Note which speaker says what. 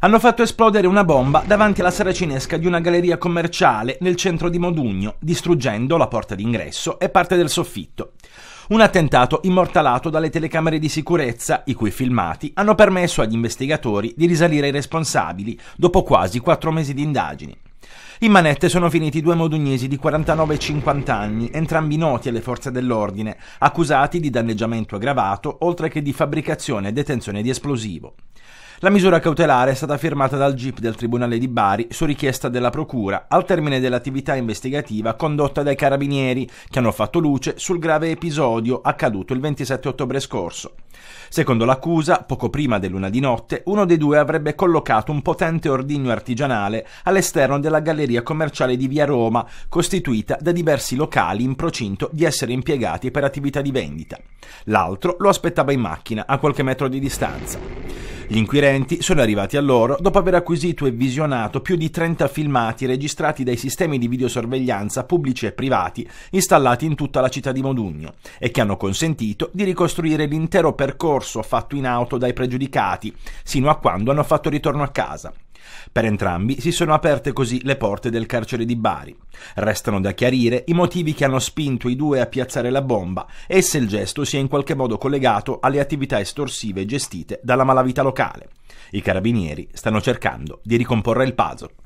Speaker 1: hanno fatto esplodere una bomba davanti alla saracinesca di una galleria commerciale nel centro di Modugno, distruggendo la porta d'ingresso e parte del soffitto. Un attentato immortalato dalle telecamere di sicurezza, i cui filmati hanno permesso agli investigatori di risalire ai responsabili dopo quasi quattro mesi di indagini. In manette sono finiti due modugnesi di 49 e 50 anni, entrambi noti alle forze dell'ordine, accusati di danneggiamento aggravato, oltre che di fabbricazione e detenzione di esplosivo. La misura cautelare è stata firmata dal GIP del Tribunale di Bari su richiesta della Procura al termine dell'attività investigativa condotta dai carabinieri che hanno fatto luce sul grave episodio accaduto il 27 ottobre scorso. Secondo l'accusa, poco prima dell'una di notte, uno dei due avrebbe collocato un potente ordigno artigianale all'esterno della galleria galleria commerciale di via Roma, costituita da diversi locali in procinto di essere impiegati per attività di vendita. L'altro lo aspettava in macchina, a qualche metro di distanza. Gli inquirenti sono arrivati a loro dopo aver acquisito e visionato più di 30 filmati registrati dai sistemi di videosorveglianza pubblici e privati installati in tutta la città di Modugno e che hanno consentito di ricostruire l'intero percorso fatto in auto dai pregiudicati, sino a quando hanno fatto ritorno a casa. Per entrambi si sono aperte così le porte del carcere di Bari. Restano da chiarire i motivi che hanno spinto i due a piazzare la bomba e se il gesto sia in qualche modo collegato alle attività estorsive gestite dalla malavita locale. I carabinieri stanno cercando di ricomporre il puzzle.